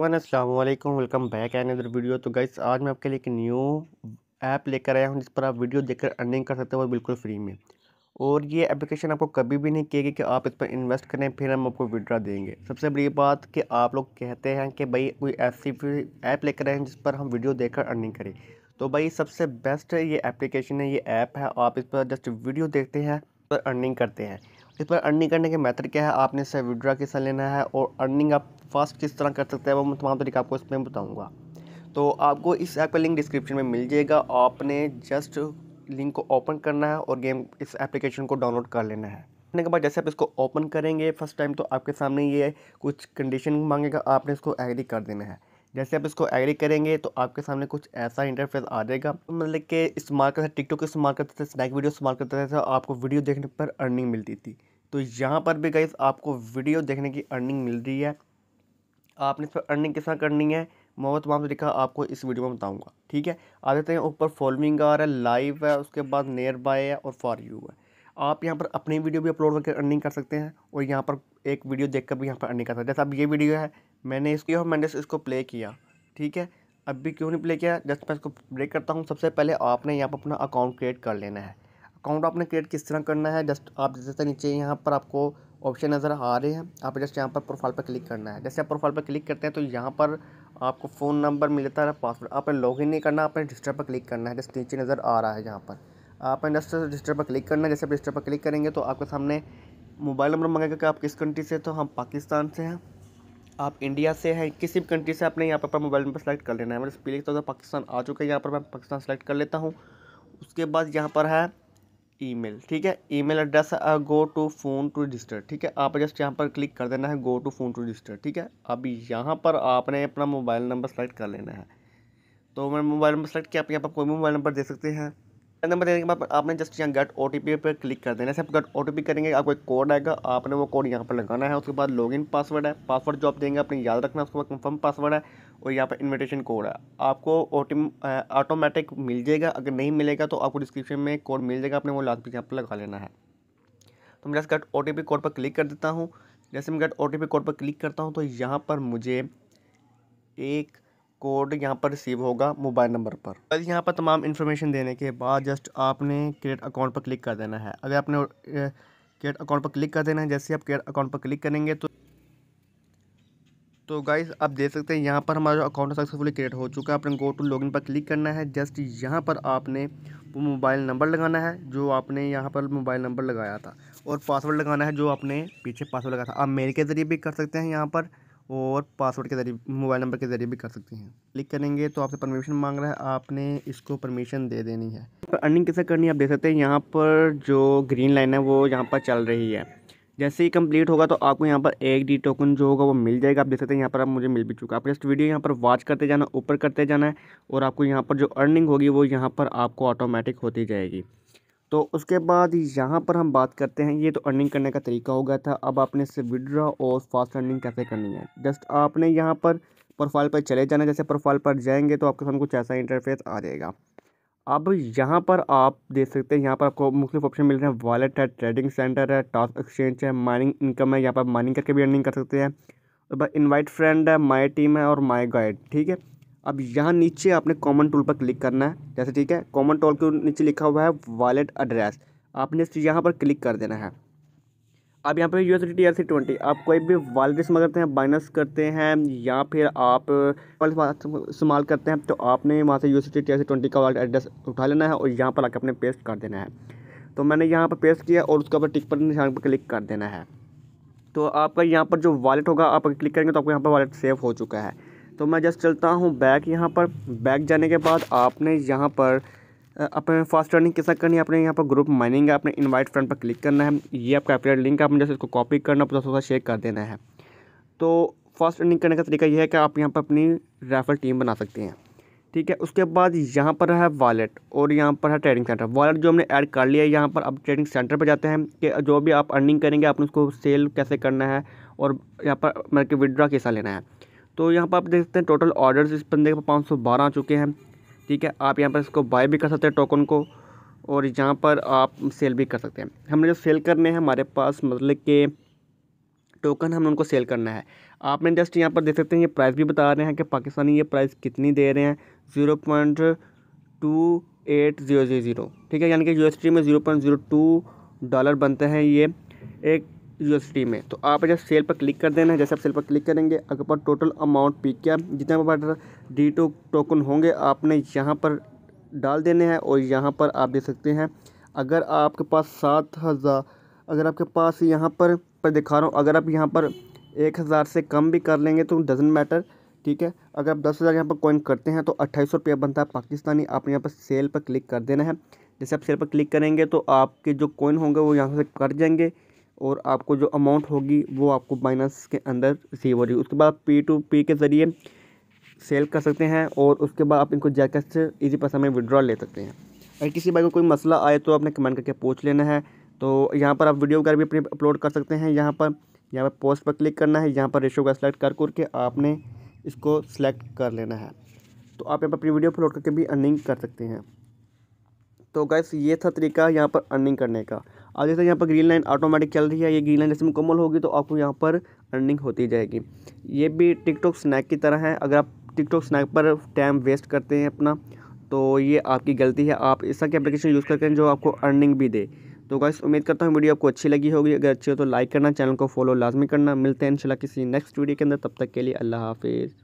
one असलम welcome back another video तो guys आज मैं आपके लिए एक न्यू ऐप लेकर आया हूँ जिस पर आप वीडियो देखकर अर्निंग कर सकते हो बिल्कुल फ्री में और ये एप्लीकेशन आपको कभी भी नहीं कहेगी कि आप इस पर इन्वेस्ट करें फिर हम आपको विड्रा देंगे सबसे बड़ी बात कि आप लोग कहते हैं कि भाई कोई ऐसी ऐप लेकर आए हैं जिस पर हम वीडियो देखकर अर्निंग करें तो भाई सबसे बेस्ट ये एप्लीकेशन है ये ऐप है आप इस पर जस्ट वीडियो देखते हैं पर अर्निंग करते हैं इस पर अर्निंग करने के मैथड क्या है आपने इसे विड्रा किसा लेना है और अर्निंग आप फास्ट किस तरह कर सकते हैं वो मैं तमाम तरीका आपको इसमें बताऊँगा तो आपको इस ऐप का लिंक डिस्क्रिप्शन में मिल जाएगा आपने जस्ट लिंक को ओपन करना है और गेम इस एप्लीकेशन को डाउनलोड कर लेना है करने के बाद जैसे आप इसको ओपन करेंगे फर्स्ट टाइम तो आपके सामने ये कुछ कंडीशन मांगेगा आपने इसको एग्री कर देना है जैसे आप इसको एग्री करेंगे तो आपके सामने कुछ ऐसा इंटरफेस आ जाएगा मतलब कि इस्तेमाल करते टिकटॉक इस्तेमाल करते थे स्नैक वीडियो इस्तेमाल करते थे तो आपको वीडियो देखने पर अर्निंग मिलती थी तो यहाँ पर भी गई आपको वीडियो देखने की अर्निंग मिल रही है आपने इस पर अर्निंग किस तरह करनी है मैं तमाम तरीका आपको इस वीडियो में बताऊंगा ठीक है आ जाते हैं ऊपर फॉलोइंग आ रहा है लाइव है उसके बाद नियर बाय है और फॉर यू है आप यहाँ पर अपनी वीडियो भी अपलोड करके अर्निंग कर सकते हैं और यहाँ पर एक वीडियो देख कर भी यहाँ पर अर्निंग कर सकते हैं जैसे अब ये वीडियो है मैंने इसकी और मैंने इसको प्ले किया ठीक है अब भी क्यों नहीं प्ले किया जस्ट मैं इसको ब्रेक करता हूँ सबसे पहले आपने यहाँ पर अपना अकाउंट क्रिएट कर लेना है अकाउंट आपने क्रिएट किस तरह करना है जस्ट आप जैसे नीचे यहाँ पर आपको ऑप्शन नज़र आ रहे हैं आप जस्ट यहाँ पर प्रोफाइल पर क्लिक करना है जैसे आप प्रोफाइल पर क्लिक करते हैं तो यहाँ पर आपको फ़ोन नंबर मिलता है पासवर्ड आपने लॉगिन नहीं करना आपने रजिस्टर पर क्लिक करना है जस्ट नीचे नज़र आ रहा है यहाँ पर आपने जस्ट रजिस्टर पर क्लिक करना है जैसे आप रजिस्टर पर क्लिक करेंगे तो आपके सामने मोबाइल नंबर मंगेगा कि आप किस कंट्री से तो हम पाकिस्तान से हैं आप इंडिया से हैं किसी भी कंट्री से आपने यहाँ पर मोबाइल नंबर सेलेक्ट कर लेना है मेरे पीले तो पाकिस्तान आ चुका है यहाँ पर मैं पाकिस्तान सेलेक्ट कर लेता हूँ उसके बाद यहाँ पर है ईमेल ठीक है ईमेल एड्रेस है go to phone to register ठीक है आप जस्ट यहाँ पर क्लिक कर देना है go to phone to register ठीक है अब यहाँ पर आपने अपना मोबाइल नंबर सेलेक्ट कर लेना है तो मैं मोबाइल नंबर सेलेक्ट किया आप यहाँ पर कोई भी मोबाइल नंबर दे सकते हैं नंबर देने के बाद आपने जस्ट यहाँ गेट ओ पर क्लिक कर देना सिर्फ गेट ओ करेंगे आपको एक कोड आएगा आपने वो कोड यहाँ पर लगाना है उसके बाद लॉगिन पासवर्ड है पासवर्ड जो आप देंगे आपने याद रखना उसके बाद कंफर्म पासवर्ड है और यहाँ पर इन्विटेशन कोड है आपको ऑटोमेटिक मिल जाएगा अगर नहीं मिलेगा तो आपको डिस्क्रिप्शन में कोड मिल जाएगा आपने वो लाजमी यहाँ पर लगा लेना है तो मैं जस्ट गट ओ कोड पर क्लिक कर देता हूँ जैसे मैं गट ओ कोड पर क्लिक करता हूँ तो यहाँ पर मुझे एक कोड यहाँ पर रिसीव होगा मोबाइल नंबर पर बस यहाँ पर तमाम इन्फॉर्मेशन देने के बाद जस्ट आपने क्रिएट अकाउंट पर क्लिक कर देना है अगर आपने क्रिएट अकाउंट पर क्लिक कर देना है जैसे आप क्रिएट अकाउंट पर क्लिक करेंगे तो तो गाइस आप देख सकते हैं यहाँ पर हमारा अकाउंट सक्सेसफुली क्रिएट हो चुका है आपने गो टू लॉगिन पर क्लिक करना है जस्ट यहाँ पर आपने वो मोबाइल नंबर लगाना है जो आपने यहाँ पर मोबाइल नंबर लगाया था और पासवर्ड लगाना है जो आपने पीछे पासवर्ड लगाया था आप मेल के ज़रिए भी कर सकते हैं यहाँ पर और पासवर्ड के ज़रिए मोबाइल नंबर के ज़रिए भी कर सकती हैं क्लिक करेंगे तो आपसे परमिशन मांग रहा है आपने इसको परमिशन दे देनी है अर्निंग कैसे करनी है आप देख सकते हैं यहाँ पर जो ग्रीन लाइन है वो यहाँ पर चल रही है जैसे ही कंप्लीट होगा तो आपको यहाँ पर एक डी टोकन जो होगा वो मिल जाएगा आप देख सकते हैं यहाँ पर आप मुझे मिल भी चुका आप जस्ट वीडियो यहाँ पर वॉच करते जाना ऊपर करते जाना है और आपको यहाँ पर जो अर्निंग होगी वो यहाँ पर आपको ऑटोमेटिक होती जाएगी तो उसके बाद यहाँ पर हम बात करते हैं ये तो अर्निंग करने का तरीका हो गया था अब आपने इससे विड्रा और फास्ट अर्निंग कैसे करनी है जस्ट आपने यहाँ पर प्रोफाइल पर चले जाना जैसे प्रोफाइल पर जाएंगे तो आपके सामने कुछ ऐसा इंटरफेस आ जाएगा अब यहाँ पर आप देख सकते हैं यहाँ पर आपको मुख्तलिफ ऑप्शन मिल रहे हैं वॉलेट है ट्रेडिंग सेंटर है टास्क एक्सचेंज है माइनिंग इनकम है यहाँ पर माइनिंग करके भी अर्निंग कर सकते हैं तो इन्वाइट फ्रेंड है माई टीम है और माई गाइड ठीक है अब यहाँ नीचे आपने कॉमन टूल पर क्लिक करना है जैसे ठीक है कॉमन टूल के नीचे लिखा हुआ है वॉलेट एड्रेस आपने यहाँ पर क्लिक कर देना है अब यहाँ पर U S T R C twenty आप कोई भी वॉलेट इस्तेमाल करते हैं बाइनस करते हैं या फिर आप इस्तेमाल करते हैं तो आपने वहाँ से U S T T R C twenty का वॉलेट एड्रेस उठा लेना है और यहाँ पर आकर अपने पेस्ट कर देना है तो मैंने यहाँ पर पेस्ट किया और उसके ऊपर टिक पर निशान पर क्लिक कर देना है तो आपका यहाँ पर जो वॉलेट होगा आप क्लिक करेंगे तो आपको यहाँ पर वॉलेट सेव हो चुका है तो मैं जस्ट चलता हूँ बैक यहाँ पर बैक जाने के बाद आपने यहाँ पर अपने फास्ट रनिंग कैसा करनी है आपने यहाँ पर ग्रुप माइनिंग है आपने इनवाइट फ्रेंड पर क्लिक करना है ये आपका अपलेट लिंक है आपने जैसे इसको कॉपी करना पूरा थोड़ा शेयर कर देना है तो फास्ट रनिंग करने का तरीका यह है कि आप यहाँ पर अपनी रेफर टीम बना सकते हैं ठीक है उसके बाद यहाँ पर है वॉलेट और यहाँ पर है ट्रेडिंग सेंटर वॉलेट जो हमने ऐड कर लिया है यहाँ पर आप ट्रेडिंग सेंटर पर जाते हैं कि जो भी आप अर्निंग करेंगे आपने उसको सेल कैसे करना है और यहाँ पर मतलब कि विड्रा कैसा लेना है तो यहाँ पर आप देख सकते हैं टोटल ऑर्डर्स इस बंदे के पाँच सौ बारह आ चुके हैं ठीक है आप यहाँ पर इसको बाय भी कर सकते हैं टोकन को और यहाँ पर आप सेल भी कर सकते हैं हमने जो सेल करने हैं हमारे पास मतलब के टोकन हमने उनको सेल करना है आपने जस्ट यहाँ पर देख सकते हैं ये प्राइस भी बता रहे हैं कि पाकिस्तानी ये प्राइस कितनी दे रहे हैं zero point two eight zero zero zero ठीक है यानी कि टी में zero point zero two dollar बनते हैं ये एक यूएसडी में तो आप जैसे सेल पर क्लिक कर देना है जैसे आप सेल पर क्लिक करेंगे अगर टोटल अमाउंट पिक क्या जितने पर डी टो टोकन होंगे आपने यहाँ पर डाल देने हैं और यहाँ पर आप दे सकते हैं अगर आपके पास सात हज़ार अगर आपके पास यहाँ पर पर दिखा रहा हूँ अगर आप यहाँ पर एक हज़ार से कम भी कर लेंगे तो डजेंट मैटर ठीक है अगर आप दस हज़ार यहाँ पर कॉइन करते हैं तो अट्ठाईस सौ रुपया बनता है पाकिस्तानी आपने यहाँ पर सेल पर क्लिक कर देना है जैसे आप सेल पर क्लिक करेंगे तो आपके जो कॉइन होंगे वो यहाँ से कट जाएंगे और आपको जो अमाउंट होगी वो आपको बाइनेंस के अंदर रिसीव हो उसके बाद पी टू पी के ज़रिए सेल कर सकते हैं और उसके बाद आप इनको जैकेट से इजी पैसा में विड्रॉ ले सकते हैं अगर किसी बाइक को कोई मसला आए तो आपने कमेंट करके पूछ लेना है तो यहाँ पर आप वीडियो वगैरह भी अपने अपलोड कर सकते हैं यहाँ पर यहाँ पर पोस्ट पर क्लिक करना है यहाँ पर रेशो का सिलेक्ट कर करके आपने इसको सिलेक्ट कर लेना है तो आप यहाँ पर अपनी वीडियो अपलोड करके भी अर्निंग कर सकते हैं तो गैस ये था तरीका यहाँ पर अर्निंग करने का और जैसे यहाँ पर ग्रीन लाइन ऑटोमेटिक चल रही है ये ग्रीन लाइन जैसे मुकम्मल होगी तो आपको यहाँ पर अर्निंग होती जाएगी ये भी टिकटॉक स्नैक की तरह है अगर आप टिकटॉक स्नैक पर टाइम वेस्ट करते हैं अपना तो ये आपकी गलती है आप इस तरह की एप्लीकेशन यूज़ करते हैं जो आपको अर्निंग भी दे तो गाइस उम्मीद करता हूँ वीडियो आपको अच्छी लगी होगी अगर अच्छी हो तो लाइक करना चैनल को फॉलो लाजमी करना मिलते हैं इंशाल्लाह किसी नेक्स्ट वीडियो के अंदर तब तक के लिए अल्लाह हाफिज़